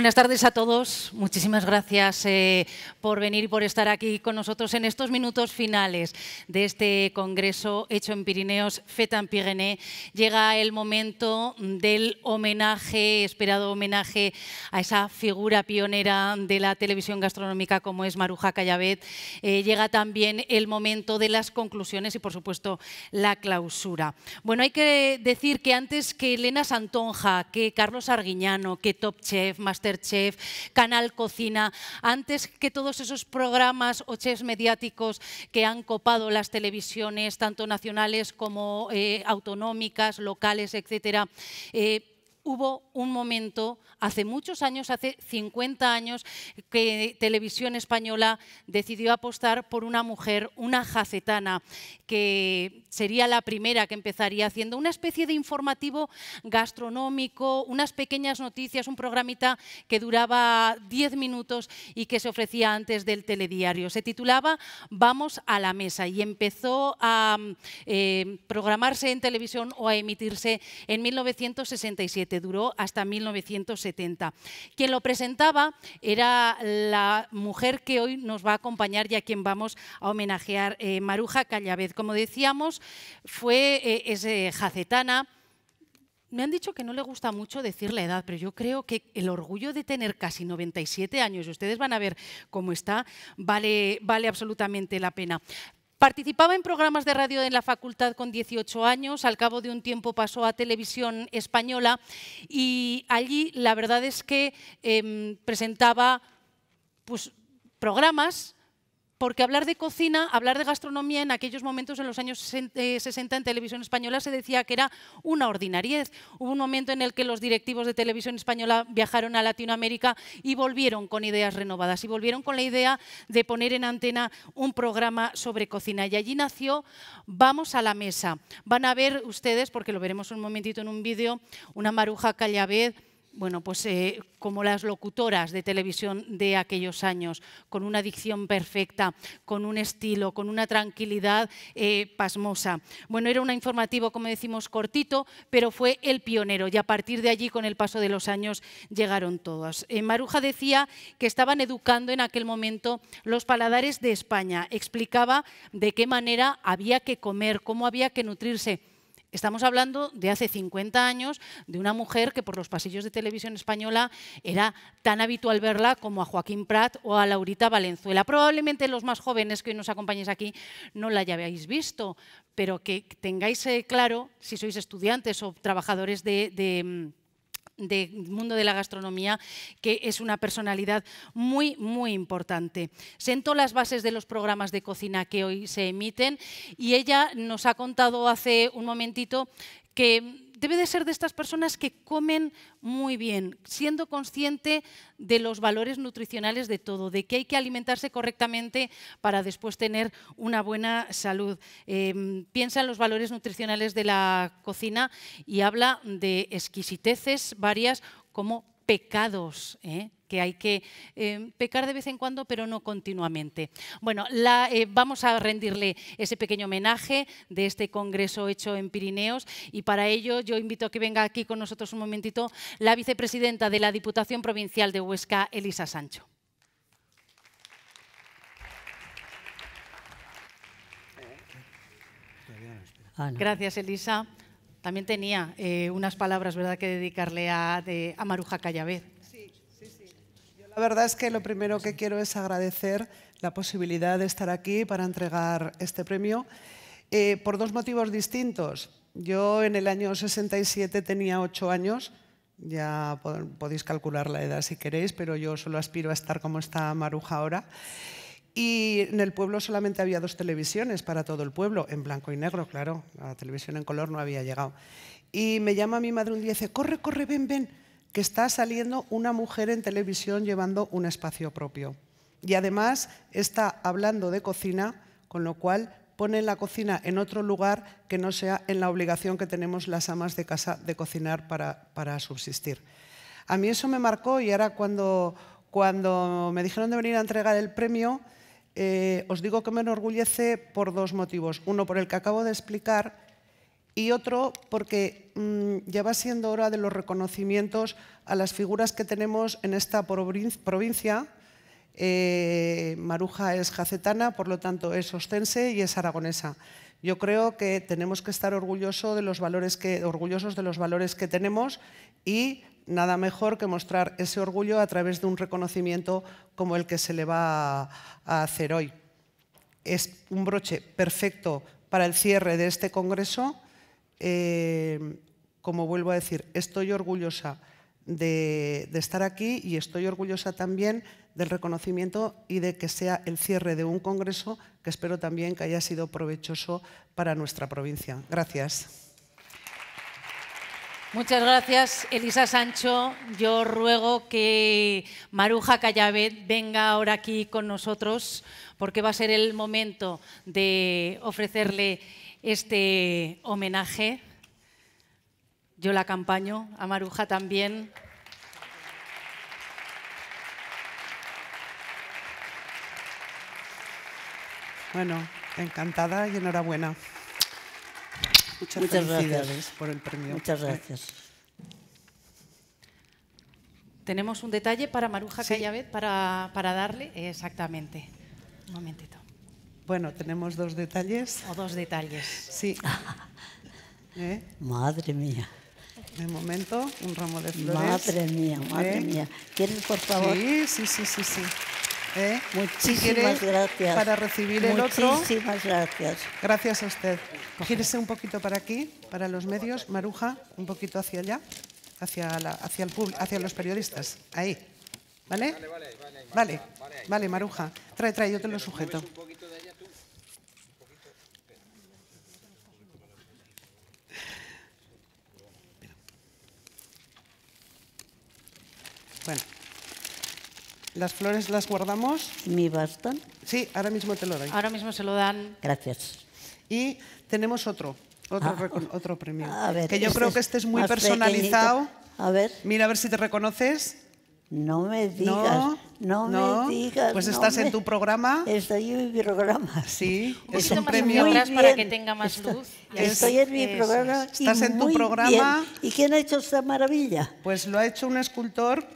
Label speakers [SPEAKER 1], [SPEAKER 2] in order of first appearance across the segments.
[SPEAKER 1] Buenas tardes a todos. Muchísimas gracias eh, por venir y por estar aquí con nosotros en estos minutos finales de este congreso hecho en Pirineos, FETA en Llega el momento del homenaje, esperado homenaje a esa figura pionera de la televisión gastronómica como es Maruja Callavet. Eh, llega también el momento de las conclusiones y, por supuesto, la clausura. Bueno, hay que decir que antes que Elena Santonja, que Carlos Arguiñano, que Top Chef, Master Chef, Canal Cocina, antes que todos esos programas o chefs mediáticos que han copado las televisiones, tanto nacionales como eh, autonómicas, locales, etcétera. Eh, hubo un momento, hace muchos años, hace 50 años, que Televisión Española decidió apostar por una mujer, una jacetana, que sería la primera que empezaría haciendo una especie de informativo gastronómico, unas pequeñas noticias, un programita que duraba 10 minutos y que se ofrecía antes del telediario. Se titulaba Vamos a la mesa y empezó a eh, programarse en televisión o a emitirse en 1967 duró hasta 1970. Quien lo presentaba era la mujer que hoy nos va a acompañar y a quien vamos a homenajear, eh, Maruja Callavez. Como decíamos, fue ese eh, es, eh, jacetana. Me han dicho que no le gusta mucho decir la edad, pero yo creo que el orgullo de tener casi 97 años, y ustedes van a ver cómo está, vale, vale absolutamente la pena. Participaba en programas de radio en la facultad con 18 años, al cabo de un tiempo pasó a televisión española y allí la verdad es que em, presentaba pues, programas porque hablar de cocina, hablar de gastronomía en aquellos momentos, en los años 60 eh, en televisión española, se decía que era una ordinariez. Hubo un momento en el que los directivos de televisión española viajaron a Latinoamérica y volvieron con ideas renovadas y volvieron con la idea de poner en antena un programa sobre cocina. Y allí nació Vamos a la Mesa. Van a ver ustedes, porque lo veremos un momentito en un vídeo, una maruja callavez bueno, pues eh, como las locutoras de televisión de aquellos años, con una dicción perfecta, con un estilo, con una tranquilidad eh, pasmosa. Bueno, era un informativo, como decimos, cortito, pero fue el pionero y a partir de allí, con el paso de los años, llegaron todos. Eh, Maruja decía que estaban educando en aquel momento los paladares de España. Explicaba de qué manera había que comer, cómo había que nutrirse Estamos hablando de hace 50 años, de una mujer que por los pasillos de televisión española era tan habitual verla como a Joaquín Prat o a Laurita Valenzuela. Probablemente los más jóvenes que hoy nos acompañéis aquí no la hayáis visto, pero que tengáis eh, claro, si sois estudiantes o trabajadores de mm, del mundo de la gastronomía, que es una personalidad muy, muy importante. Sentó las bases de los programas de cocina que hoy se emiten y ella nos ha contado hace un momentito que debe de ser de estas personas que comen muy bien, siendo consciente de los valores nutricionales de todo, de que hay que alimentarse correctamente para después tener una buena salud. Em, piensa en los valores nutricionales de la cocina y habla de exquisiteces varias como pecados. ¿eh? que hay que em, pecar de vez en cuando, pero no continuamente. Bueno, eh, vamos a rendirle ese pequeño homenaje de este congreso hecho en Pirineos y para ello yo invito a que venga aquí con nosotros un momentito la vicepresidenta de la Diputación Provincial de Huesca, Elisa Sancho. Ah, Gracias, Elisa. También tenía eh, unas palabras ¿verdad? que dedicarle a, a Maruja Callavez.
[SPEAKER 2] La verdad es que lo primero que quiero es agradecer la posibilidad de estar aquí para entregar este premio eh, por dos motivos distintos. Yo en el año 67 tenía ocho años, ya podéis calcular la edad si queréis, pero yo solo aspiro a estar como está Maruja ahora. Y en el pueblo solamente había dos televisiones para todo el pueblo, en blanco y negro, claro, la televisión en color no había llegado. Y me llama mi madre un día y dice, corre, corre, ven, ven, que está saliendo una mujer en televisión llevando un espacio propio. Y además está hablando de cocina, con lo cual pone la cocina en otro lugar que no sea en la obligación que tenemos las amas de casa de cocinar para, subsistir. A mí eso me marcó y ahora cuando, me dijeron de venir a entregar el premio, eh, os digo que me enorgullece por dos motivos. Uno, por el que acabo de explicar y otro porque mm, ya va siendo hora de los reconocimientos a las figuras que tenemos en esta provincia. Eh, Maruja es jacetana, por lo tanto es ostense y es aragonesa. Yo creo que tenemos que estar orgullosos de los valores que tenemos y nada mejor que mostrar ese orgullo a través de un reconocimiento como el que se le va a hacer hoy. Es un broche perfecto para el cierre de este Congreso Em, como vuelvo a decir, estoy orgullosa de, de, estar aquí y estoy orgullosa también del reconocimiento y de que sea el cierre de un congreso que espero también que haya sido provechoso para nuestra provincia. Gracias.
[SPEAKER 1] Muchas gracias, Elisa Sancho. Yo ruego que Maruja Callavet venga ahora aquí con nosotros porque va a ser el momento de ofrecerle este homenaje. Yo la acompaño, a
[SPEAKER 2] Maruja también. Bueno, encantada y enhorabuena.
[SPEAKER 3] Muchas, gracias. por el premio. Muchas gracias.
[SPEAKER 1] Tenemos un detalle para Maruja sí. para, para
[SPEAKER 2] darle. Exactamente. Un momentito. Bueno, tenemos dos detalles. O dos detalles. Sí. ¿Eh?
[SPEAKER 3] Madre mía.
[SPEAKER 2] De momento, un ramo de flores. Madre mía, madre ¿Eh? mía. ¿Quieres, por favor? Sí, sí, sí, sí. ¿Eh? Muchísimas gracias. Para recibir el otro. Muchísimas gracias. Gracias a usted. Gírese un poquito para aquí, para los medios. Maruja, un poquito hacia allá, hacia, la, hacia, el hacia los periodistas. Ahí. ¿Vale? Vale, vale, vale, vale, Maruja. Trae, trae, yo te lo sujeto. Bueno. Las flores las
[SPEAKER 3] guardamos. ¿Mi bastón?
[SPEAKER 2] Sí, ahora mismo te lo doy. Ahora mismo se lo dan. Gracias. Y tenemos otro, otro, ah. premio. que yo este creo que este es muy personalizado. A ver. Mira a ver si te reconoces. No me digas. No, me digas.
[SPEAKER 3] Pues estás en tu programa. Estoy en mi programa. Sí, es un premio. para que tenga más luz. Estoy en mi programa. Estás en tu programa. ¿Y quién ha hecho esta
[SPEAKER 2] maravilla? Pues lo ha hecho un escultor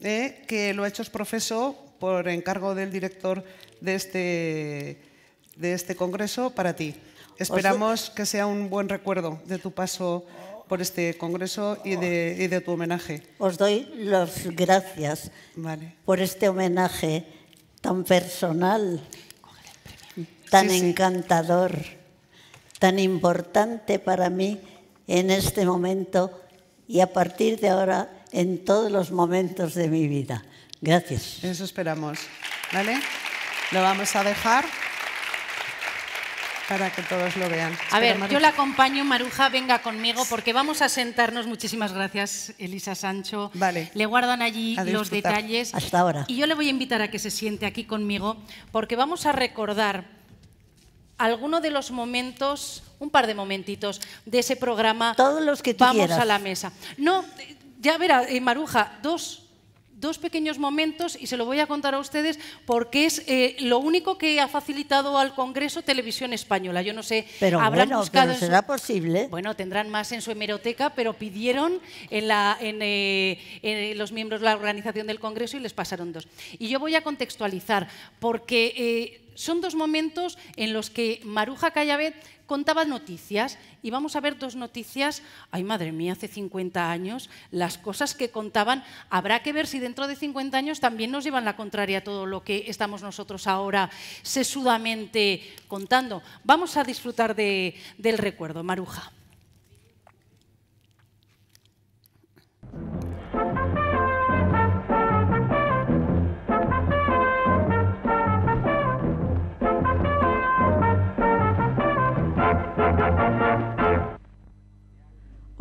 [SPEAKER 2] eh, que lo ha hecho es profesor por encargo del director de este, de este congreso para ti. Esperamos que sea un buen recuerdo de tu paso por este congreso y de,
[SPEAKER 3] tu homenaje. Os doy las gracias por este homenaje tan personal, tan encantador, tan importante para mí en este momento y a partir de ahora en todos los momentos de mi vida. Gracias. Eso esperamos. ¿Vale? Lo vamos a dejar para que todos
[SPEAKER 2] lo vean. A ver, yo la
[SPEAKER 1] acompaño, Maruja, venga conmigo, porque vamos a sentarnos. Muchísimas gracias, Elisa Sancho. Vale. Le guardan allí los detalles. Hasta ahora. Y yo le voy a invitar a que se siente aquí conmigo, porque vamos a recordar alguno de los momentos, un par de momentitos de ese programa. Todos los que tú Vamos a la mesa. No, ya verá, eh, Maruja, dos dos pequeños momentos y se lo voy a contar a ustedes porque es eh, lo único que ha facilitado al Congreso Televisión Española. Yo no sé, pero habrán buscado. será
[SPEAKER 3] posible.
[SPEAKER 1] Bueno, tendrán más en su hemeroteca, pero pidieron en, la, en, eh, los miembros de la organización del Congreso y les pasaron dos. Y yo voy a contextualizar porque. Eh, son dos momentos en los que Maruja Callavet contaba noticias y vamos a ver dos noticias. Ay, madre mía, hace 50 años, las cosas que contaban, habrá que ver si dentro de 50 años también nos llevan la contraria a todo lo que estamos nosotros ahora sesudamente contando. Vamos a disfrutar del recuerdo, Maruja.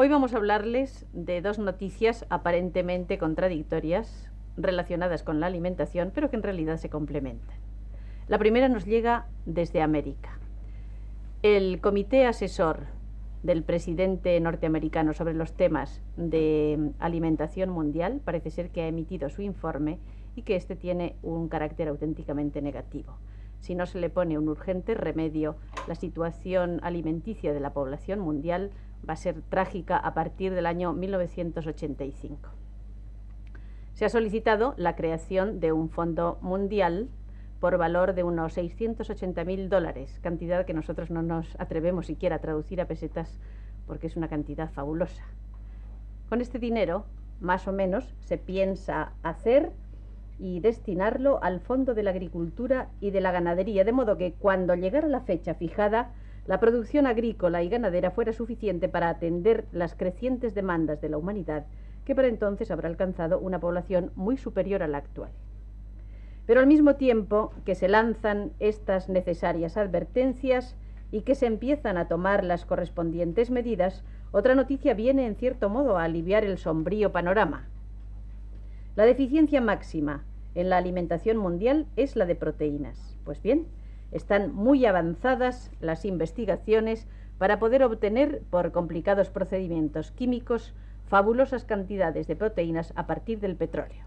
[SPEAKER 4] Hoy vamos a hablarles de dos noticias aparentemente contradictorias relacionadas con la alimentación, pero que en realidad se complementan. La primera nos llega desde América. El comité asesor del presidente norteamericano sobre los temas de alimentación mundial parece ser que ha emitido su informe y que este tiene un carácter auténticamente negativo. Si no se le pone un urgente remedio, la situación alimenticia de la población mundial va a ser trágica a partir del año 1985. Se ha solicitado la creación de un fondo mundial por valor de unos 680.000 dólares, cantidad que nosotros no nos atrevemos siquiera a traducir a pesetas porque es una cantidad fabulosa. Con este dinero, más o menos, se piensa hacer y destinarlo al Fondo de la Agricultura y de la Ganadería, de modo que cuando llegara la fecha fijada, la producción agrícola y ganadera fuera suficiente para atender las crecientes demandas de la humanidad, que para entonces habrá alcanzado una población muy superior a la actual. Pero al mismo tiempo que se lanzan estas necesarias advertencias y que se empiezan a tomar las correspondientes medidas, otra noticia viene en cierto modo a aliviar el sombrío panorama. La deficiencia máxima en la alimentación mundial es la de proteínas. Pues bien, están muy avanzadas las investigaciones para poder obtener, por complicados procedimientos químicos, fabulosas cantidades de proteínas a partir del petróleo.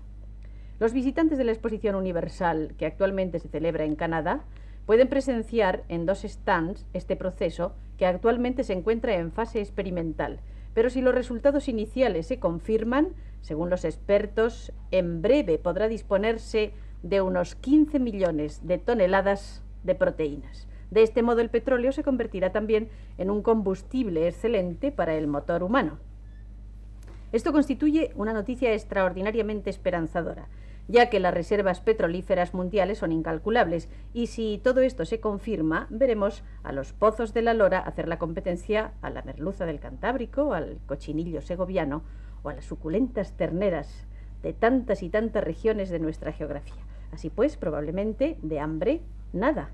[SPEAKER 4] Los visitantes de la Exposición Universal, que actualmente se celebra en Canadá, pueden presenciar en dos stands este proceso que actualmente se encuentra en fase experimental. Pero si los resultados iniciales se confirman, según los expertos, en breve podrá disponerse de unos 15 millones de toneladas de proteínas. De este modo el petróleo se convertirá también en un combustible excelente para el motor humano. Esto constituye una noticia extraordinariamente esperanzadora, ya que las reservas petrolíferas mundiales son incalculables y si todo esto se confirma, veremos a los pozos de la Lora hacer la competencia a la merluza del Cantábrico, al cochinillo segoviano o a las suculentas terneras de tantas y tantas regiones de nuestra geografía. Así pues, probablemente de hambre nada,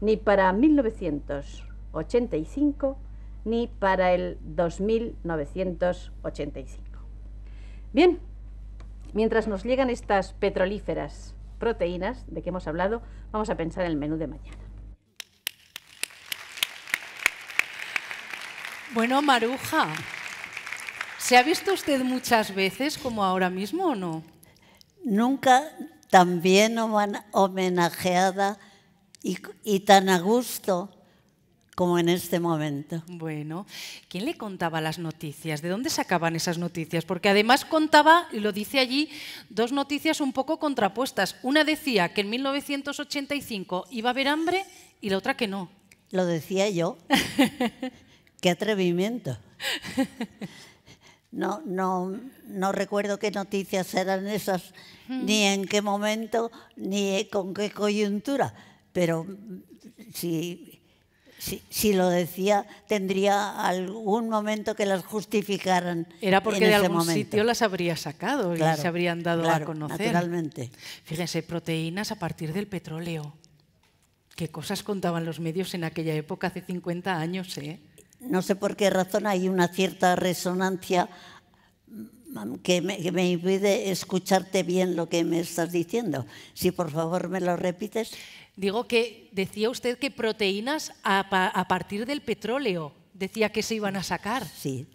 [SPEAKER 4] ni para 1985 ni para el 2985. Bien, mientras nos llegan estas petrolíferas proteínas de que hemos hablado, vamos a pensar en el menú de mañana. Bueno, Maruja, ¿se ha visto usted
[SPEAKER 1] muchas veces como ahora mismo o no?
[SPEAKER 3] Nunca tan bien homenajeada y, tan a gusto como en este
[SPEAKER 1] momento. Bueno, ¿quién le contaba las noticias? ¿De dónde sacaban esas noticias? Porque además contaba, y lo dice allí, dos noticias un poco contrapuestas. Una decía que en 1985 iba a haber hambre y la otra que no.
[SPEAKER 3] Lo decía yo. Qué atrevimiento. No, no, no recuerdo qué noticias eran esas, ni en qué momento, ni con qué coyuntura pero mm, si, si, lo decía, tendría algún momento que las justificaran. Era porque en algún sitio
[SPEAKER 1] las habría sacado y se habrían dado a conocer. Naturalmente. Fíjense, proteínas a partir del petróleo. ¿Qué cosas contaban los medios en aquella época, hace 50
[SPEAKER 3] años? Eh? No sé por qué razón hay una cierta resonancia mm, que me impide escucharte bien lo que me estás diciendo. Si por favor me lo repites.
[SPEAKER 1] Digo que decía usted que proteínas a, partir del petróleo, decía que se iban a sacar. Sí.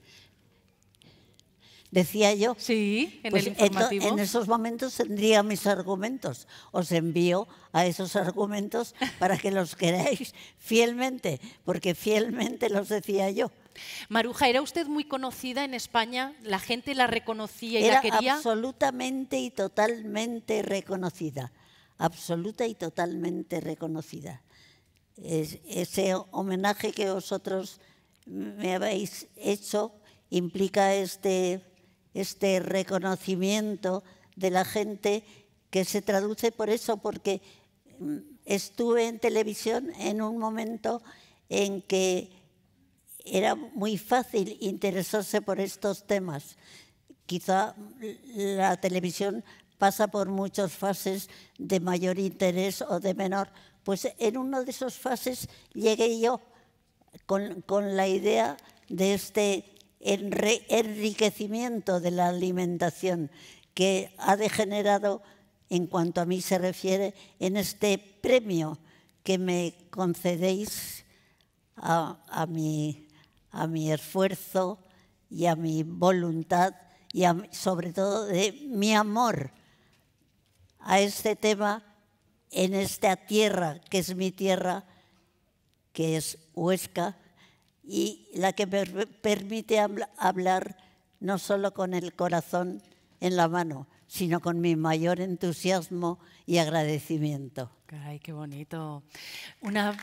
[SPEAKER 1] Decía
[SPEAKER 3] yo. Sí, en el pues informativo. En esos momentos tendría mis argumentos. Os envío a esos argumentos para que los queráis fielmente, porque fielmente los decía yo.
[SPEAKER 1] Maruja, ¿era usted muy conocida en España? ¿La gente la reconocía y la quería?
[SPEAKER 3] Absolutamente y totalmente reconocida absoluta y totalmente reconocida. ese homenaje que vosotros me habéis hecho implica este, este reconocimiento de la gente que se traduce por eso, porque mm, estuve en televisión en un momento en que era muy fácil interesarse por estos temas. Quizá la televisión pasa por muchas fases de mayor interés o de menor. Pues en una de esas fases llegué yo con, la idea de este enriquecimiento de la alimentación que ha degenerado, en cuanto a mí se refiere, en este premio que me concedéis a, a, mi, a mi esfuerzo y a mi voluntad y sobre todo de mi amor a este tema en esta tierra, que es mi tierra, que es Huesca, y la que me permite hablar no solo con el corazón en la mano, sino con mi mayor entusiasmo y agradecimiento. ¡Ay, qué bonito.
[SPEAKER 1] Una...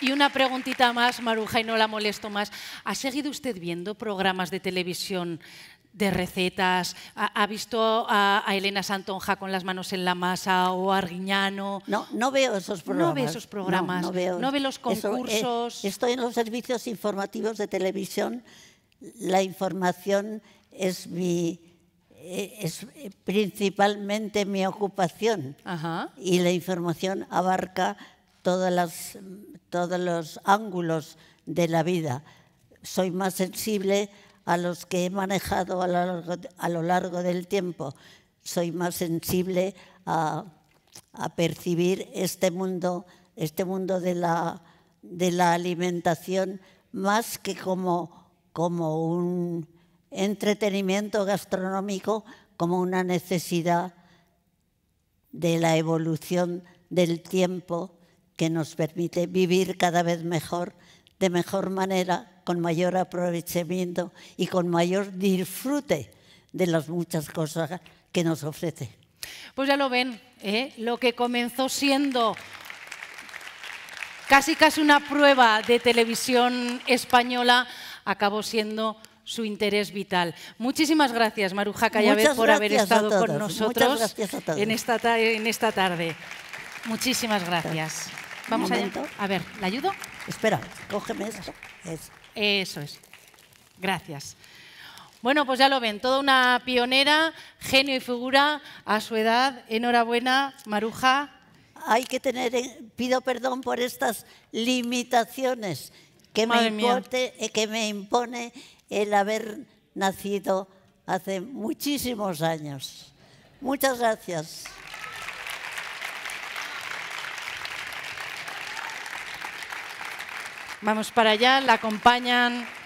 [SPEAKER 1] Y una preguntita más, Maruja, y no la molesto más. ¿Ha seguido usted viendo programas de televisión de recetas. ¿Ha, visto a, Elena Santonja con las manos en la masa o a Arguiñano? No, no veo esos programas. No ve esos programas. No, veo. ve los eh, concursos.
[SPEAKER 3] estoy en los servicios informativos de televisión. La información es mi eh, es eh, principalmente mi ocupación y la información abarca todas las, todos los ángulos de la vida. Soy más sensible a los que he manejado a lo largo, del tiempo. Soy más sensible a, percibir este mundo, este mundo de la, alimentación más que como un entretenimiento gastronómico, como una necesidad de la evolución del tiempo que nos permite vivir cada vez mejor, de mejor manera, con mayor aprovechamiento y con mayor disfrute de las muchas cosas que nos ofrece.
[SPEAKER 1] Pues ya lo ven, ¿eh? lo que comenzó siendo casi casi una prueba de televisión española acabó siendo su interés vital. Muchísimas gracias, Maruja Callavez, por haber estado con nosotros en esta, en esta, tarde. Muchísimas gracias. Vamos allá. A ver, ¿la ayudo? Espera, cógeme Eso. Eso es. Gracias. Bueno, pues ya lo ven, toda una pionera, genio y figura a su
[SPEAKER 3] edad. Enhorabuena, Maruja. Hay que tener, eh, pido perdón por estas limitaciones eh, que me impone el haber nacido hace muchísimos años. Muchas gracias.
[SPEAKER 1] Vamos para allá, la acompañan